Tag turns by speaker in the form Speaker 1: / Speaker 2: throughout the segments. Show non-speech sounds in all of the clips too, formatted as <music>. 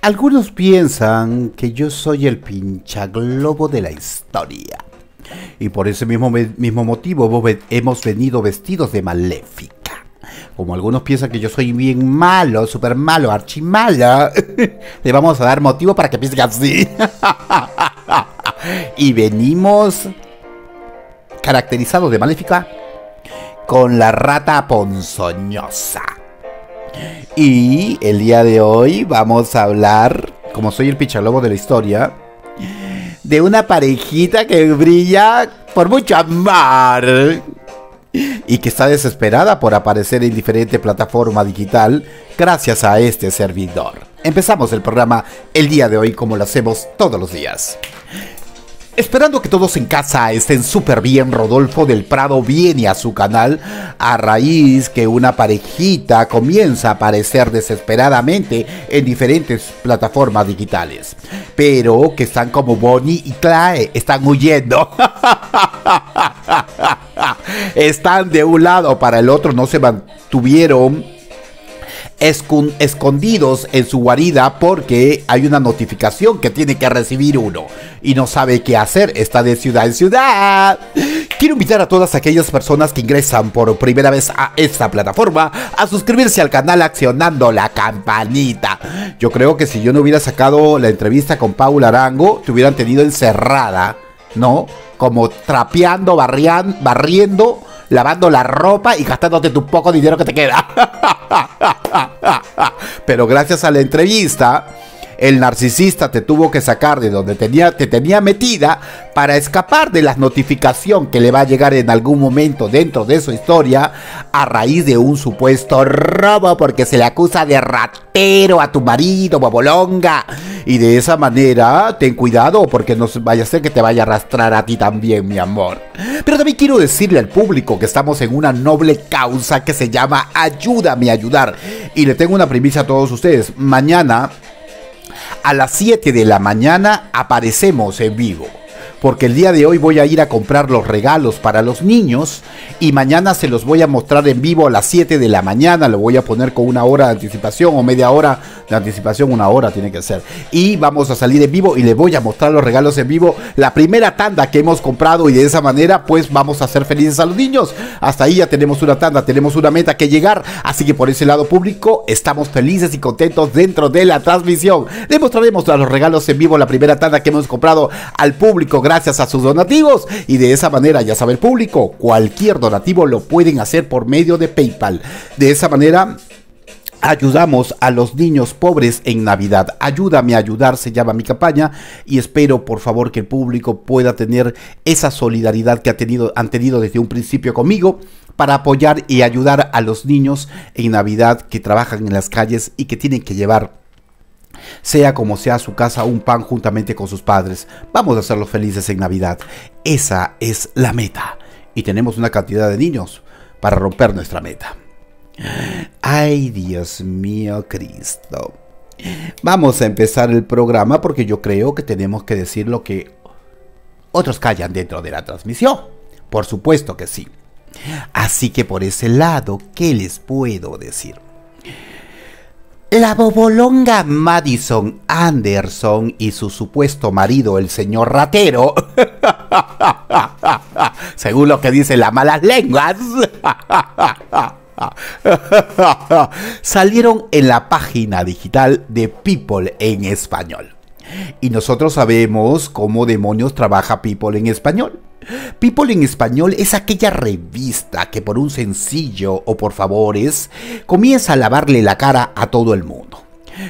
Speaker 1: Algunos piensan que yo soy el globo de la historia. Y por ese mismo, mismo motivo hemos venido vestidos de maléfica. Como algunos piensan que yo soy bien malo, super malo, archimala, <laughs> le vamos a dar motivo para que piensen así. <laughs> y venimos caracterizados de maléfica con la rata ponzoñosa. Y el día de hoy vamos a hablar, como soy el pichalobo de la historia, de una parejita que brilla por mucho amar y que está desesperada por aparecer en diferente plataforma digital gracias a este servidor. Empezamos el programa el día de hoy como lo hacemos todos los días. Esperando que todos en casa estén súper bien, Rodolfo del Prado viene a su canal a raíz que una parejita comienza a aparecer desesperadamente en diferentes plataformas digitales. Pero que están como Bonnie y Clyde, están huyendo. <laughs> están de un lado para el otro, no se mantuvieron escondidos en su guarida porque hay una notificación que tiene que recibir uno y no sabe qué hacer, está de ciudad en ciudad. Quiero invitar a todas aquellas personas que ingresan por primera vez a esta plataforma a suscribirse al canal accionando la campanita. Yo creo que si yo no hubiera sacado la entrevista con Paula Arango, te hubieran tenido encerrada, ¿no? Como trapeando, barriendo lavando la ropa y gastándote tu poco dinero que te queda. <laughs> Pero gracias a la entrevista el narcisista te tuvo que sacar de donde tenía, te tenía metida para escapar de la notificación que le va a llegar en algún momento dentro de su historia a raíz de un supuesto robo porque se le acusa de ratero a tu marido, bobolonga. Y de esa manera, ten cuidado porque no vaya a ser que te vaya a arrastrar a ti también, mi amor. Pero también quiero decirle al público que estamos en una noble causa que se llama Ayúdame a ayudar. Y le tengo una primicia a todos ustedes. Mañana a las 7 de la mañana aparecemos en vivo porque el día de hoy voy a ir a comprar los regalos para los niños y mañana se los voy a mostrar en vivo a las 7 de la mañana, lo voy a poner con una hora de anticipación o media hora de anticipación, una hora tiene que ser. Y vamos a salir en vivo y les voy a mostrar los regalos en vivo, la primera tanda que hemos comprado y de esa manera pues vamos a hacer felices a los niños. Hasta ahí ya tenemos una tanda, tenemos una meta que llegar, así que por ese lado público estamos felices y contentos dentro de la transmisión. Les mostraremos a los regalos en vivo la primera tanda que hemos comprado al público gracias a sus donativos y de esa manera ya sabe el público, cualquier donativo lo pueden hacer por medio de PayPal. De esa manera Ayudamos a los niños pobres en Navidad. Ayúdame a ayudar, se llama mi campaña y espero por favor que el público pueda tener esa solidaridad que ha tenido, han tenido desde un principio conmigo para apoyar y ayudar a los niños en Navidad que trabajan en las calles y que tienen que llevar sea como sea su casa un pan juntamente con sus padres. Vamos a hacerlos felices en Navidad. Esa es la meta. Y tenemos una cantidad de niños para romper nuestra meta. Ay, Dios mío, Cristo. Vamos a empezar el programa porque yo creo que tenemos que decir lo que otros callan dentro de la transmisión. Por supuesto que sí. Así que por ese lado, ¿qué les puedo decir? La bobolonga Madison Anderson y su supuesto marido, el señor ratero, <laughs> según lo que dicen las malas lenguas, <laughs> salieron en la página digital de People en español. Y nosotros sabemos cómo demonios trabaja People en español. People en español es aquella revista que por un sencillo o por favores comienza a lavarle la cara a todo el mundo.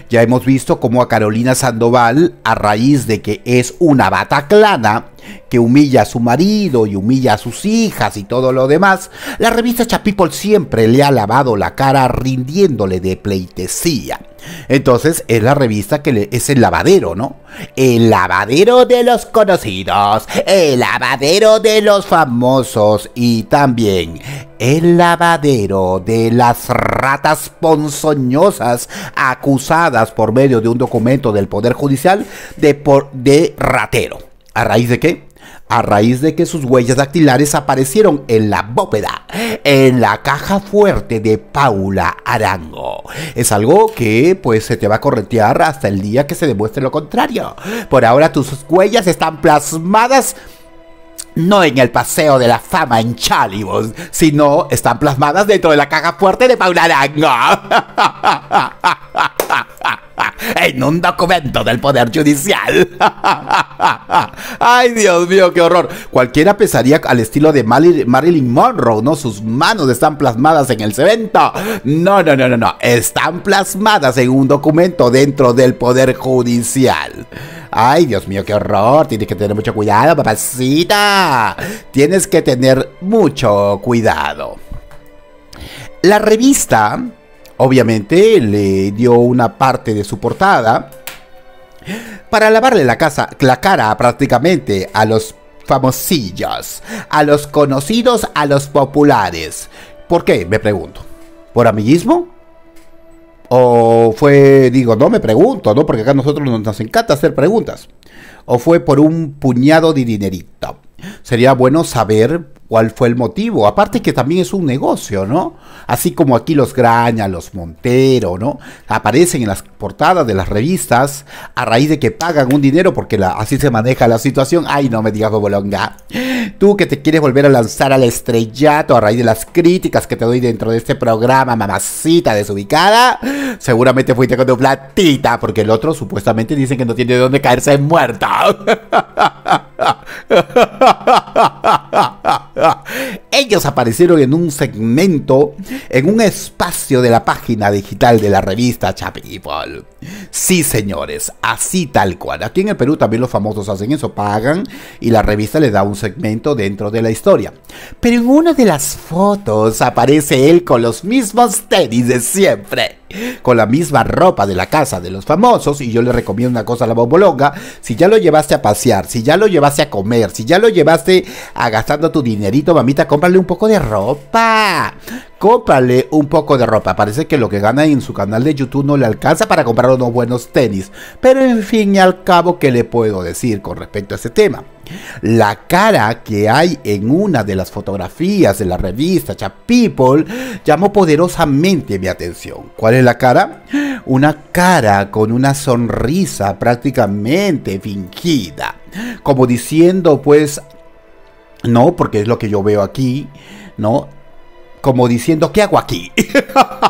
Speaker 1: Ya hemos visto cómo a Carolina Sandoval, a raíz de que es una bataclana, que humilla a su marido y humilla a sus hijas y todo lo demás, la revista Chapipol siempre le ha lavado la cara rindiéndole de pleitesía. Entonces es la revista que es el lavadero, ¿no? El lavadero de los conocidos, el lavadero de los famosos y también el lavadero de las ratas ponzoñosas acusadas por medio de un documento del Poder Judicial de, por, de ratero. ¿A raíz de qué? a raíz de que sus huellas dactilares aparecieron en la bóveda, en la caja fuerte de Paula Arango. Es algo que pues se te va a corretear hasta el día que se demuestre lo contrario. Por ahora tus huellas están plasmadas no en el Paseo de la Fama en Chalibos, sino están plasmadas dentro de la caja fuerte de Paula Arango. <laughs> en un documento del Poder Judicial. Ay, Dios mío, qué horror. Cualquiera pesaría al estilo de Marilyn Monroe, ¿no? Sus manos están plasmadas en el cemento. No, no, no, no, no. Están plasmadas en un documento dentro del Poder Judicial. Ay, Dios mío, qué horror. Tienes que tener mucho cuidado, papacita. Tienes que tener mucho cuidado. La revista Obviamente le dio una parte de su portada para lavarle la, casa, la cara prácticamente a los famosillos, a los conocidos, a los populares. ¿Por qué? Me pregunto. ¿Por amiguismo? ¿O fue, digo, no me pregunto, ¿no? Porque acá a nosotros nos encanta hacer preguntas. ¿O fue por un puñado de dinerito? Sería bueno saber cuál fue el motivo. Aparte que también es un negocio, ¿no? Así como aquí los Graña, los Montero, ¿no? Aparecen en las portadas de las revistas a raíz de que pagan un dinero porque así se maneja la situación. Ay, no me digas bobolonga. Tú que te quieres volver a lanzar al estrellato a raíz de las críticas que te doy dentro de este programa, mamacita desubicada, seguramente fuiste con tu platita porque el otro supuestamente dicen que no tiene de dónde caerse muerta. <laughs> <laughs> Ellos aparecieron en un segmento, en un espacio de la página digital de la revista Chapipol. Sí, señores, así tal cual. Aquí en el Perú también los famosos hacen eso, pagan y la revista le da un segmento dentro de la historia. Pero en una de las fotos aparece él con los mismos tenis de siempre con la misma ropa de la casa de los famosos y yo le recomiendo una cosa a la bombolonga, si ya lo llevaste a pasear, si ya lo llevaste a comer, si ya lo llevaste a gastando tu dinero, mamita, cómprale un poco de ropa. Cómprale un poco de ropa. Parece que lo que gana en su canal de YouTube no le alcanza para comprar unos buenos tenis. Pero en fin y al cabo, ¿qué le puedo decir con respecto a ese tema? La cara que hay en una de las fotografías de la revista chap People llamó poderosamente mi atención. ¿Cuál es la cara? Una cara con una sonrisa prácticamente fingida. Como diciendo, pues, ¿no? Porque es lo que yo veo aquí, ¿no? Como diciendo, ¿qué hago aquí?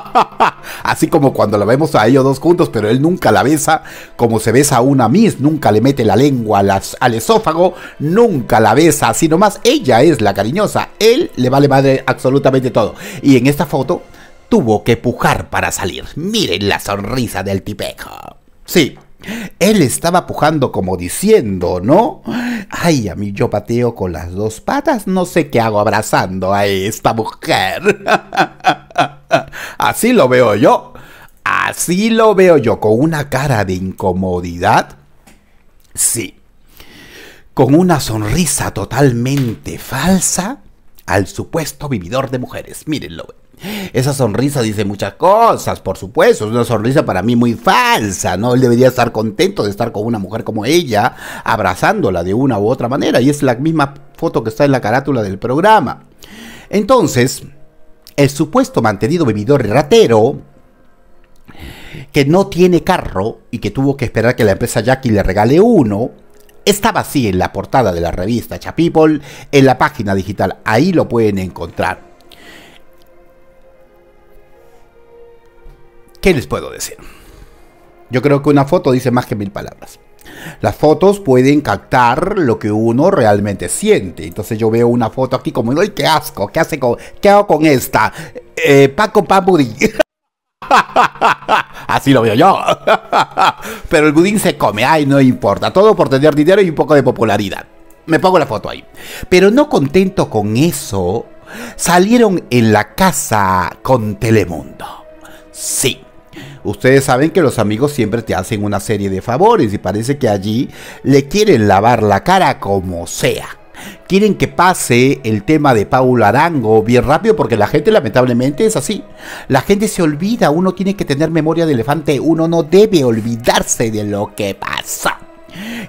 Speaker 1: <laughs> Así como cuando la vemos a ellos dos juntos, pero él nunca la besa como se besa a una Miss, nunca le mete la lengua al esófago, nunca la besa sino nomás. Ella es la cariñosa, él le vale madre absolutamente todo. Y en esta foto tuvo que pujar para salir. Miren la sonrisa del tipejo. Sí, él estaba pujando como diciendo, ¿no? Ay, a mí yo pateo con las dos patas, no sé qué hago abrazando a esta mujer. <laughs> Así lo veo yo. Así lo veo yo, con una cara de incomodidad. Sí. Con una sonrisa totalmente falsa al supuesto vividor de mujeres. Mírenlo. Esa sonrisa dice muchas cosas, por supuesto, es una sonrisa para mí muy falsa, ¿no? Él debería estar contento de estar con una mujer como ella, abrazándola de una u otra manera, y es la misma foto que está en la carátula del programa. Entonces, el supuesto mantenido bebidor ratero, que no tiene carro y que tuvo que esperar que la empresa Jackie le regale uno, estaba así en la portada de la revista Chapipol, en la página digital, ahí lo pueden encontrar. ¿Qué les puedo decir? Yo creo que una foto dice más que mil palabras. Las fotos pueden captar lo que uno realmente siente. Entonces yo veo una foto aquí como, ¡ay, qué asco! ¿Qué, hace qué hago con esta? Eh, ¡Paco, para <laughs> Así lo veo yo. <laughs> Pero el budín se come, ay, no importa. Todo por tener dinero y un poco de popularidad. Me pongo la foto ahí. Pero no contento con eso, salieron en la casa con Telemundo. Sí Ustedes saben que los amigos siempre te hacen una serie de favores y parece que allí le quieren lavar la cara como sea. Quieren que pase el tema de Paula Arango bien rápido porque la gente lamentablemente es así. La gente se olvida, uno tiene que tener memoria de elefante, uno no debe olvidarse de lo que pasó.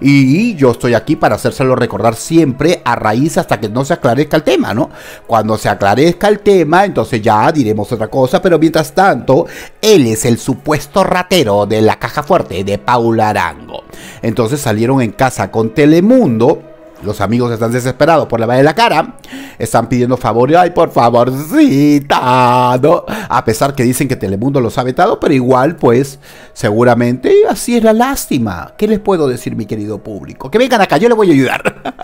Speaker 1: Y yo estoy aquí para hacérselo recordar siempre a raíz hasta que no se aclarezca el tema, ¿no? Cuando se aclarezca el tema, entonces ya diremos otra cosa, pero mientras tanto, él es el supuesto ratero de la caja fuerte de Paula Arango. Entonces salieron en casa con Telemundo los amigos están desesperados por lavarle la cara. Están pidiendo favor. Ay, por favor citado, A pesar que dicen que Telemundo los ha vetado, pero igual, pues, seguramente así es la lástima. ¿Qué les puedo decir, mi querido público? Que vengan acá, yo les voy a ayudar. <laughs>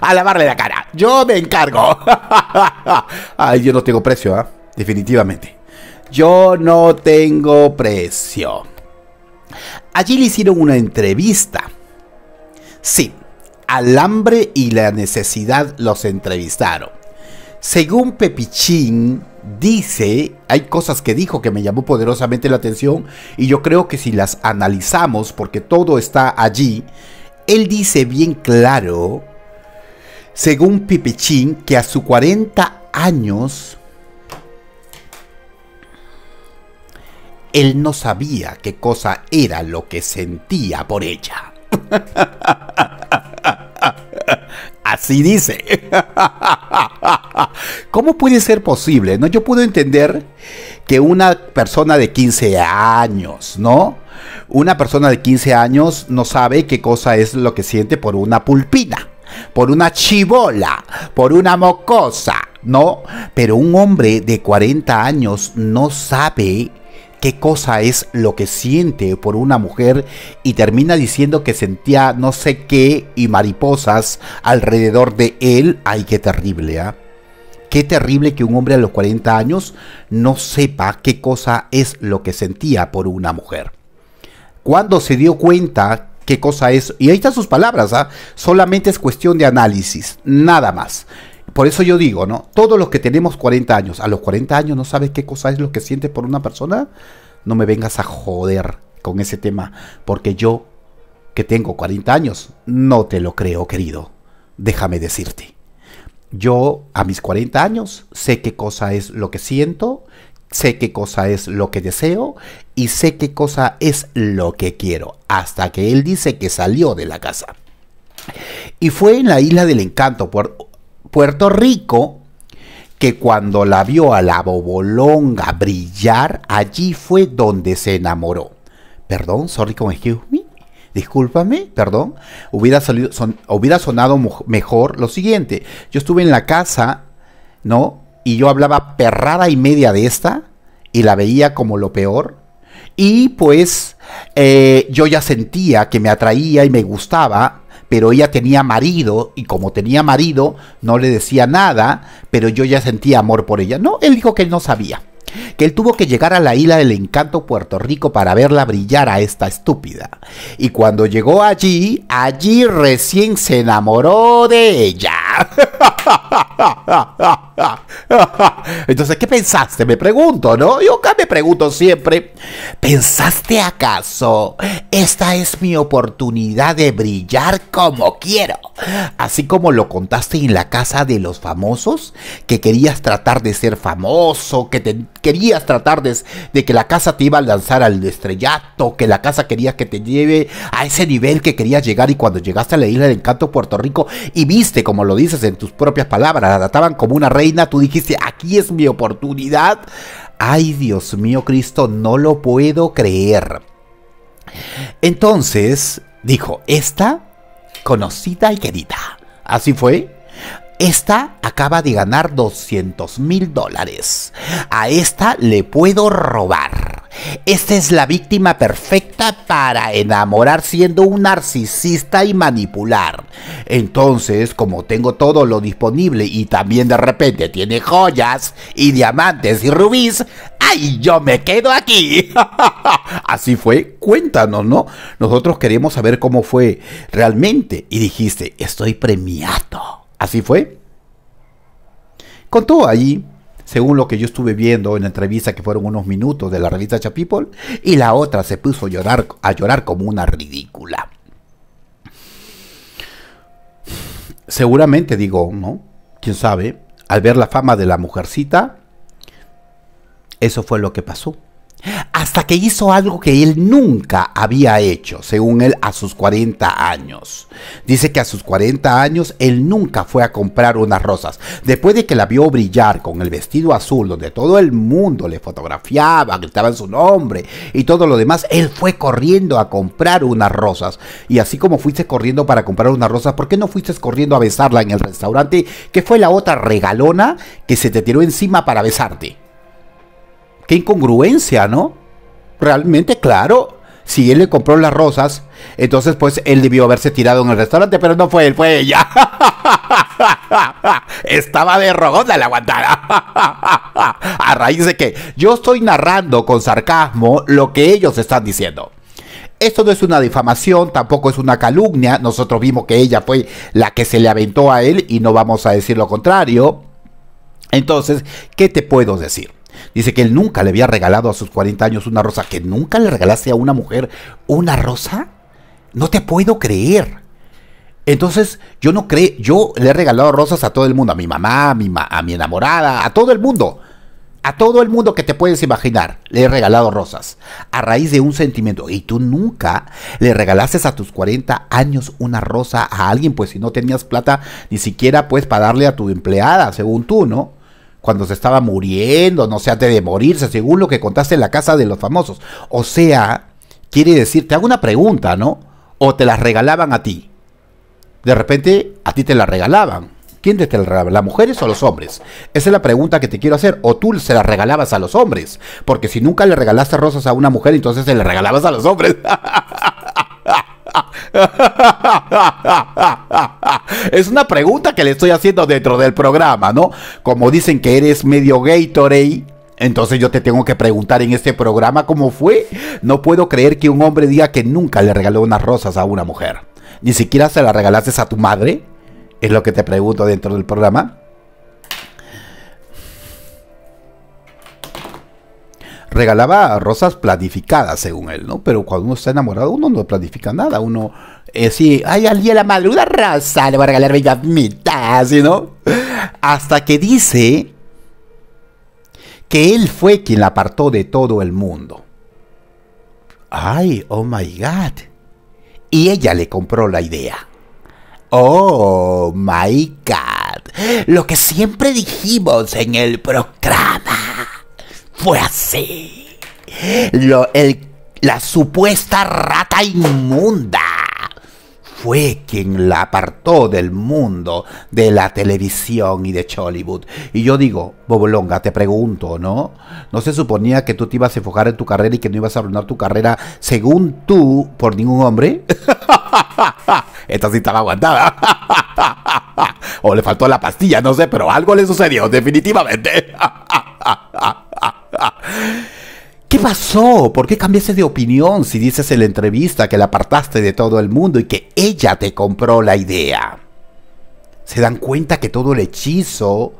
Speaker 1: a lavarle la cara. Yo me encargo. <laughs> Ay, yo no tengo precio, ¿ah? definitivamente. Yo no tengo precio. Allí le hicieron una entrevista Sí, al hambre y la necesidad los entrevistaron. Según Pepichín, dice, hay cosas que dijo que me llamó poderosamente la atención y yo creo que si las analizamos, porque todo está allí, él dice bien claro, según Pepichín, que a sus 40 años, él no sabía qué cosa era lo que sentía por ella. <laughs> Así dice. <laughs> ¿Cómo puede ser posible? No, yo puedo entender que una persona de 15 años, ¿no? Una persona de 15 años no sabe qué cosa es lo que siente por una pulpina, por una chibola, por una mocosa, ¿no? Pero un hombre de 40 años no sabe qué cosa es lo que siente por una mujer y termina diciendo que sentía no sé qué y mariposas alrededor de él. Ay, qué terrible, ¿ah? Qué terrible que un hombre a los 40 años no sepa qué cosa es lo que sentía por una mujer. Cuando se dio cuenta qué cosa es, y ahí están sus palabras, ¿ah? solamente es cuestión de análisis, nada más por eso yo digo, ¿no? Todos los que tenemos 40 años, a los 40 años no sabes qué cosa es lo que sientes por una persona, no me vengas a joder con ese tema, porque yo que tengo 40 años, no te lo creo, querido. Déjame decirte. Yo a mis 40 años sé qué cosa es lo que siento, sé qué cosa es lo que deseo y sé qué cosa es lo que quiero, hasta que él dice que salió de la casa. Y fue en la isla del encanto, por, Puerto Rico, que cuando la vio a la bobolonga brillar, allí fue donde se enamoró. Perdón, sorry con excuse me. Discúlpame, perdón. Hubiera, salido, hubiera sonado mejor lo siguiente. Yo estuve en la casa, ¿no? Y yo hablaba perrada y media de esta y la veía como lo peor. Y pues eh, yo ya sentía que me atraía y me gustaba pero ella tenía marido y como tenía marido no le decía nada, pero yo ya sentía amor por ella. No, él dijo que él no sabía, que él tuvo que llegar a la isla del encanto Puerto Rico para verla brillar a esta estúpida. Y cuando llegó allí, allí recién se enamoró de ella. <laughs> Entonces, ¿qué pensaste? Me pregunto, ¿no? Yo acá me pregunto siempre, ¿pensaste acaso? Esta es mi oportunidad de brillar como quiero. Así como lo contaste en la casa de los famosos, que querías tratar de ser famoso, que querías tratar de, de que la casa te iba a lanzar al estrellato, que la casa quería que te lleve a ese nivel que querías llegar y cuando llegaste a la isla del encanto Puerto Rico y viste, como lo dice, en tus propias palabras, la trataban como una reina, tú dijiste, aquí es mi oportunidad. Ay, Dios mío, Cristo, no lo puedo creer. Entonces, dijo, esta, conocida y querida. Así fue. Esta acaba de ganar 200 mil dólares. A esta le puedo robar. Esta es la víctima perfecta para enamorar siendo un narcisista y manipular. Entonces, como tengo todo lo disponible y también de repente tiene joyas y diamantes y rubíes, ¡ay, yo me quedo aquí! <laughs> Así fue, cuéntanos, ¿no? Nosotros queremos saber cómo fue realmente y dijiste, estoy premiado. ¿Así fue? Contó ahí según lo que yo estuve viendo en la entrevista que fueron unos minutos de la revista Chapipol, y la otra se puso a llorar, a llorar como una ridícula. Seguramente, digo, ¿no? ¿Quién sabe? Al ver la fama de la mujercita, eso fue lo que pasó hasta que hizo algo que él nunca había hecho, según él, a sus 40 años. Dice que a sus 40 años él nunca fue a comprar unas rosas. Después de que la vio brillar con el vestido azul, donde todo el mundo le fotografiaba, gritaban su nombre y todo lo demás, él fue corriendo a comprar unas rosas. Y así como fuiste corriendo para comprar unas rosas, ¿por qué no fuiste corriendo a besarla en el restaurante que fue la otra regalona que se te tiró encima para besarte? Qué incongruencia, ¿no? Realmente, claro. Si él le compró las rosas, entonces pues él debió haberse tirado en el restaurante, pero no fue él, fue ella. <laughs> Estaba de rogón la aguantar. <laughs> A raíz de que yo estoy narrando con sarcasmo lo que ellos están diciendo. Esto no es una difamación, tampoco es una calumnia. Nosotros vimos que ella fue la que se le aventó a él y no vamos a decir lo contrario. Entonces, ¿qué te puedo decir? Dice que él nunca le había regalado a sus 40 años una rosa. ¿Que nunca le regalaste a una mujer una rosa? No te puedo creer. Entonces, yo no creo, yo le he regalado rosas a todo el mundo, a mi mamá, a mi, a mi enamorada, a todo el mundo. A todo el mundo que te puedes imaginar, le he regalado rosas a raíz de un sentimiento. Y tú nunca le regalaste a tus 40 años una rosa a alguien, pues si no tenías plata ni siquiera pues para darle a tu empleada, según tú, ¿no? cuando se estaba muriendo, no sé, antes de morirse, según lo que contaste en la casa de los famosos. O sea, quiere decir, te hago una pregunta, ¿no? O te las regalaban a ti. De repente, a ti te las regalaban. ¿Quién te, te la regalaba? ¿Las mujeres o los hombres? Esa es la pregunta que te quiero hacer. O tú se las regalabas a los hombres. Porque si nunca le regalaste rosas a una mujer, entonces se las regalabas a los hombres. <laughs> es una pregunta que le estoy haciendo dentro del programa, ¿no? Como dicen que eres medio gay Torey, ¿eh? Entonces yo te tengo que preguntar en este programa cómo fue. No puedo creer que un hombre diga que nunca le regaló unas rosas a una mujer. Ni siquiera se las regalaste a tu madre. Es lo que te pregunto dentro del programa. regalaba rosas planificadas, según él, ¿no? Pero cuando uno está enamorado, uno no planifica nada, uno es eh, sí, ay, al día la madrugada! raza, le va a regalar bellas mitad, ¿sí, no? Hasta que dice que él fue quien la apartó de todo el mundo. Ay, oh my God. Y ella le compró la idea. Oh my God. Lo que siempre dijimos en el programa fue así. la supuesta rata inmunda fue quien la apartó del mundo de la televisión y de Hollywood. Y yo digo, Bobolonga, te pregunto, ¿no? ¿No se suponía que tú te ibas a enfocar en tu carrera y que no ibas a arruinar tu carrera según tú por ningún hombre? <laughs> Esta sí estaba aguantada. <laughs> o le faltó la pastilla, no sé, pero algo le sucedió, definitivamente. <laughs> ¿Qué pasó? ¿Por qué cambiaste de opinión si dices en la entrevista que la apartaste de todo el mundo y que ella te compró la idea? ¿Se dan cuenta que todo el hechizo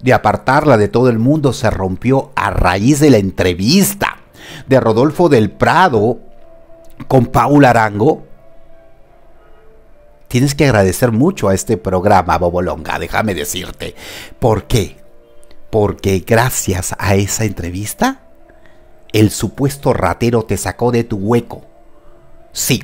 Speaker 1: de apartarla de todo el mundo se rompió a raíz de la entrevista de Rodolfo del Prado con Paula Arango? Tienes que agradecer mucho a este programa, Bobolonga, déjame decirte. ¿Por qué? Porque gracias a esa entrevista el supuesto ratero te sacó de tu hueco. Sí,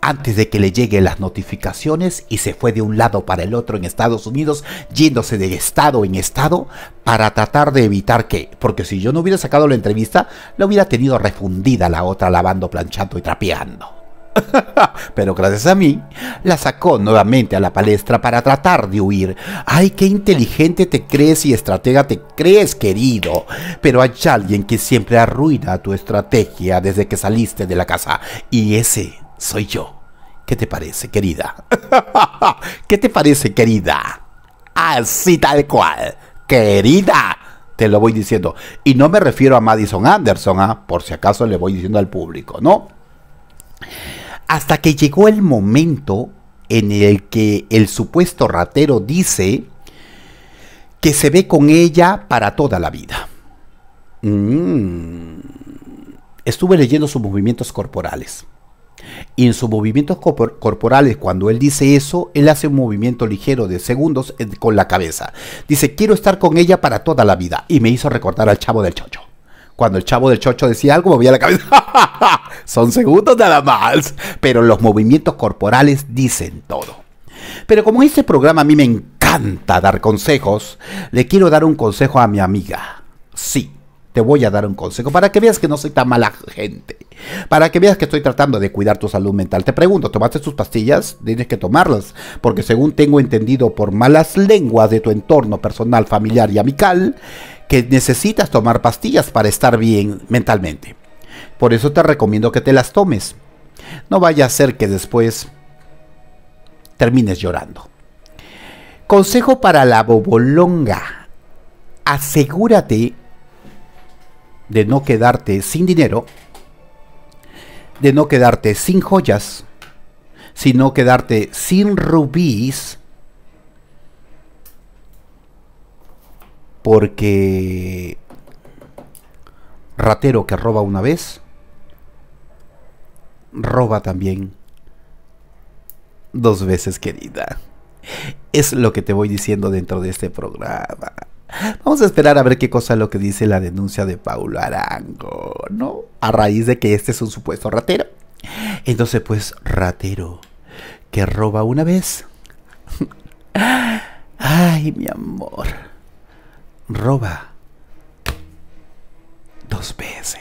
Speaker 1: antes de que le lleguen las notificaciones y se fue de un lado para el otro en Estados Unidos, yéndose de estado en estado para tratar de evitar que, porque si yo no hubiera sacado la entrevista, la hubiera tenido refundida la otra lavando, planchando y trapeando. <laughs> Pero gracias a mí, la sacó nuevamente a la palestra para tratar de huir. ¡Ay, qué inteligente te crees y estratega te crees, querido! Pero hay alguien que siempre arruina tu estrategia desde que saliste de la casa, y ese soy yo. ¿Qué te parece, querida? <laughs> ¿Qué te parece, querida? Así tal cual. Querida te lo voy diciendo. Y no me refiero a Madison Anderson, ¿ah? por si acaso le voy diciendo al público, ¿no? Hasta que llegó el momento en el que el supuesto ratero dice que se ve con ella para toda la vida. Mm. Estuve leyendo sus movimientos corporales. Y en sus movimientos corporales, cuando él dice eso, él hace un movimiento ligero de segundos eh, con la cabeza. Dice, quiero estar con ella para toda la vida. Y me hizo recordar al chavo del chocho. Cuando el chavo del chocho decía algo, movía la cabeza. <laughs> Son segundos nada más. Pero los movimientos corporales dicen todo. Pero como este programa a mí me encanta dar consejos, le quiero dar un consejo a mi amiga. Sí, te voy a dar un consejo para que veas que no soy tan mala gente. Para que veas que estoy tratando de cuidar tu salud mental. Te pregunto, ¿tomaste tus pastillas? Tienes que tomarlas, porque según tengo entendido por malas lenguas de tu entorno personal, familiar y amical, que necesitas tomar pastillas para estar bien mentalmente. Por eso te recomiendo que te las tomes. No vaya a ser que después termines llorando. Consejo para la bobolonga. Asegúrate de no quedarte sin dinero, de no quedarte sin joyas, sino quedarte sin rubíes Porque ratero que roba una vez, roba también dos veces, querida. Es lo que te voy diciendo dentro de este programa. Vamos a esperar a ver qué cosa lo que dice la denuncia de Paulo Arango, ¿no? A raíz de que este es un supuesto ratero. Entonces, pues, ratero que roba una vez. <laughs> Ay, mi amor roba dos veces.